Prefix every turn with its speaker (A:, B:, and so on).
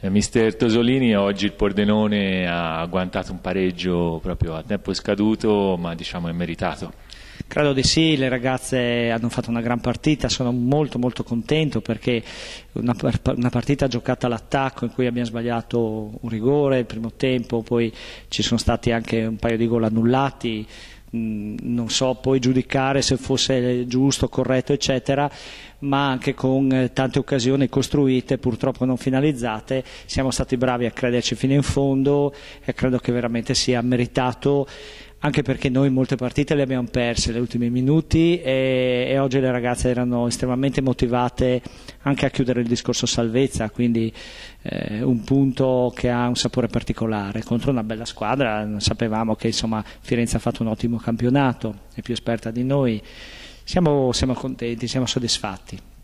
A: Eh, mister Tosolini, oggi il Pordenone ha
B: agguantato un pareggio proprio a tempo scaduto, ma diciamo è meritato. Credo di sì, le ragazze hanno fatto una gran partita, sono molto molto contento perché una, una partita giocata all'attacco in cui abbiamo sbagliato un rigore il primo tempo, poi ci sono stati anche un paio di gol annullati, non so poi giudicare se fosse giusto, corretto, eccetera, ma anche con eh, tante occasioni costruite, purtroppo non finalizzate, siamo stati bravi a crederci fino in fondo e credo che veramente sia meritato anche perché noi molte partite le abbiamo perse negli ultimi minuti e, e, oggi le ragazze erano estremamente motivate anche a chiudere il discorso salvezza, quindi eh, un punto che ha un sapore particolare. Contro una bella squadra sapevamo che insomma, Firenze ha fatto un ottimo campionato, è più esperta di noi. Siamo, siamo contenti, siamo soddisfatti.